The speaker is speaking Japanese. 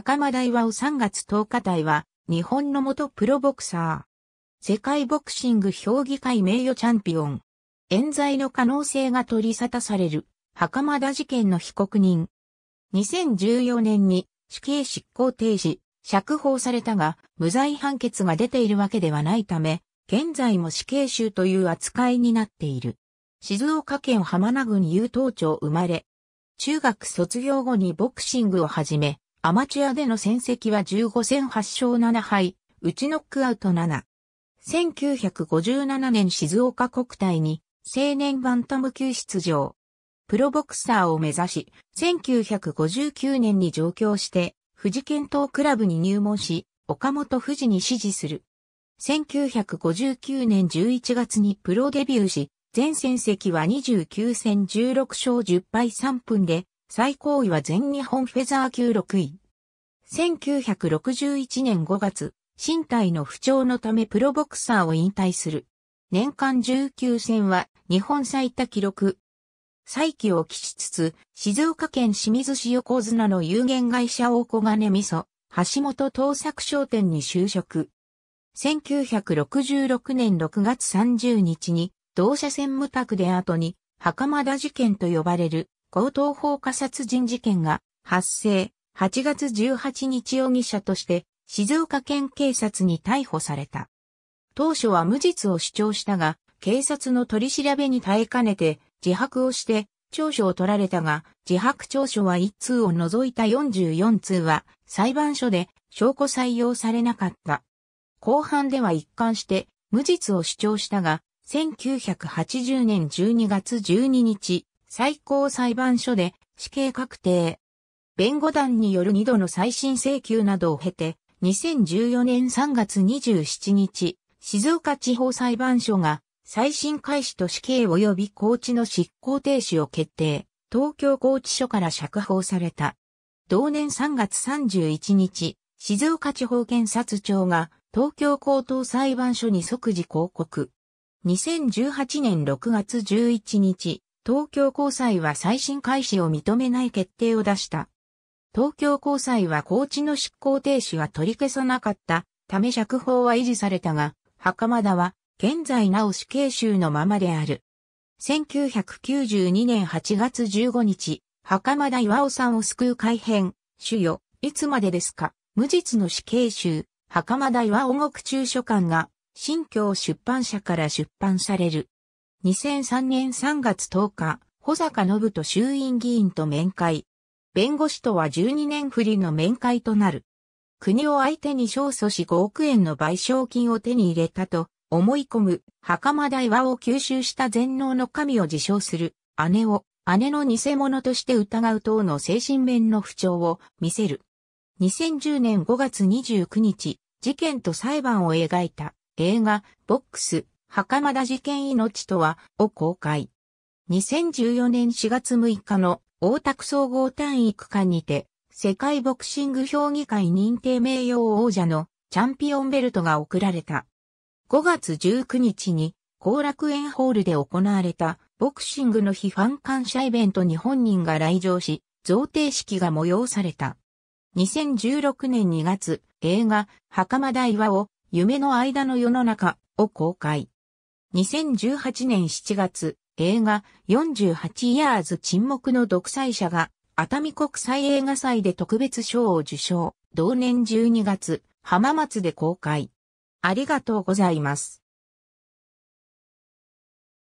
袴田巌3月10日台は、日本の元プロボクサー。世界ボクシング評議会名誉チャンピオン。冤罪の可能性が取り沙汰される、袴田事件の被告人。2014年に死刑執行停止、釈放されたが、無罪判決が出ているわけではないため、現在も死刑囚という扱いになっている。静岡県浜名郡有東町生まれ。中学卒業後にボクシングを始め、アマチュアでの戦績は15戦8勝7敗、うちノックアウト7。1957年静岡国体に青年バンタム級出場。プロボクサーを目指し、1959年に上京して、富士県東クラブに入門し、岡本富士に支持する。1959年11月にプロデビューし、全戦績は29戦16勝10敗3分で、最高位は全日本フェザー級6位。1961年5月、身体の不調のためプロボクサーを引退する。年間19戦は日本最多記録。再起を期しつつ、静岡県清水市横綱の有限会社大小金味噌、橋本東作商店に就職。1966年6月30日に、同社専務宅で後に、袴田事件と呼ばれる強盗放火殺人事件が発生、8月18日容疑者として静岡県警察に逮捕された。当初は無実を主張したが、警察の取り調べに耐えかねて自白をして調書を取られたが、自白調書は1通を除いた44通は裁判所で証拠採用されなかった。後半では一貫して無実を主張したが、1980年12月12日、最高裁判所で死刑確定。弁護団による2度の再審請求などを経て、2014年3月27日、静岡地方裁判所が再審開始と死刑及び高知の執行停止を決定、東京高知署から釈放された。同年3月31日、静岡地方検察庁が東京高等裁判所に即時抗告。2018年6月11日、東京高裁は再審開始を認めない決定を出した。東京高裁は高知の執行停止は取り消さなかったため釈放は維持されたが、袴田は現在なお死刑囚のままである。1992年8月15日、袴田岩尾さんを救う改編、主よ、いつまでですか、無実の死刑囚、袴田岩尾獄中書館が、新京出版社から出版される。2003年3月10日、保坂信人衆院議員と面会。弁護士とは12年振りの面会となる。国を相手に勝訴し5億円の賠償金を手に入れたと思い込む袴田岩を吸収した全能の神を自称する姉を姉の偽物として疑う等の精神面の不調を見せる。2010年5月29日、事件と裁判を描いた映画ボックス袴田事件命とは、を公開。2014年4月6日の大田区総合体育館にて、世界ボクシング評議会認定名誉王者のチャンピオンベルトが贈られた。5月19日に、後楽園ホールで行われたボクシングの批判感謝イベントに本人が来場し、贈呈式が催された。2016年2月、映画、袴田岩を夢の間の世の中を公開。2018年7月、映画48イヤーズ沈黙の独裁者が熱海国際映画祭で特別賞を受賞。同年12月、浜松で公開。ありがとうございます。